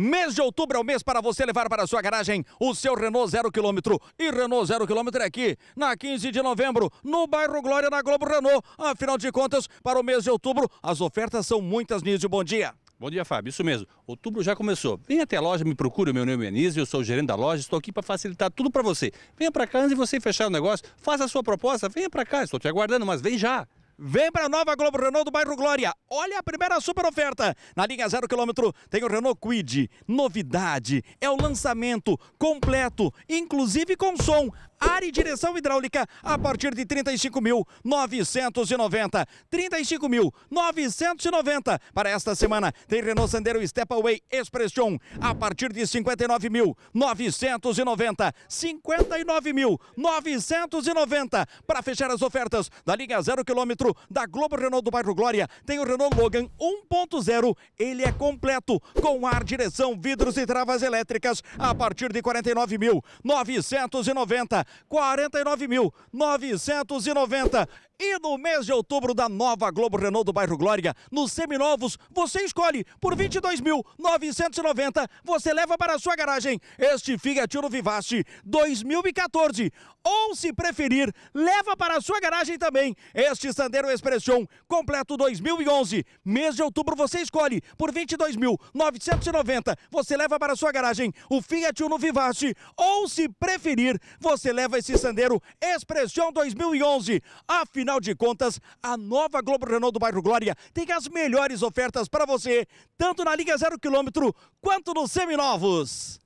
Mês de outubro é o mês para você levar para a sua garagem o seu Renault zero quilômetro. E Renault zero quilômetro é aqui, na 15 de novembro, no bairro Glória, na Globo Renault. Afinal de contas, para o mês de outubro, as ofertas são muitas, Nídio. Bom dia. Bom dia, Fábio. Isso mesmo. Outubro já começou. Venha até a loja, me procure. Meu nome é Anísio, eu sou o gerente da loja. Estou aqui para facilitar tudo para você. Venha para cá antes de você fechar o negócio. Faça a sua proposta. Venha para cá. Estou te aguardando, mas vem já. Vem para a nova Globo Renault do bairro Glória. Olha a primeira super oferta. Na linha zero quilômetro tem o Renault Quid. Novidade, é o lançamento completo, inclusive com som área e direção hidráulica a partir de 35.990. 35.990 para esta semana. Tem Renault Sandero Stepaway Expression a partir de 59.990. 59.990 para fechar as ofertas da linha 0 quilômetro da Globo Renault do bairro Glória. Tem o Renault Logan 1.0. Ele é completo com ar, direção, vidros e travas elétricas a partir de 49.990. 49.990. E no mês de outubro da nova Globo Renault do bairro Glória, nos seminovos, você escolhe por 22.990, você leva para a sua garagem este Fiat Uno Vivace 2014. Ou se preferir, leva para a sua garagem também este Sandero Expression completo 2011. Mês de outubro você escolhe por 22.990, você leva para a sua garagem o Fiat Uno Vivace ou se preferir, você leva esse Sandero Expression 2011. Afinal Afinal de contas, a nova Globo Renault do bairro Glória tem as melhores ofertas para você, tanto na linha zero quilômetro quanto nos seminovos.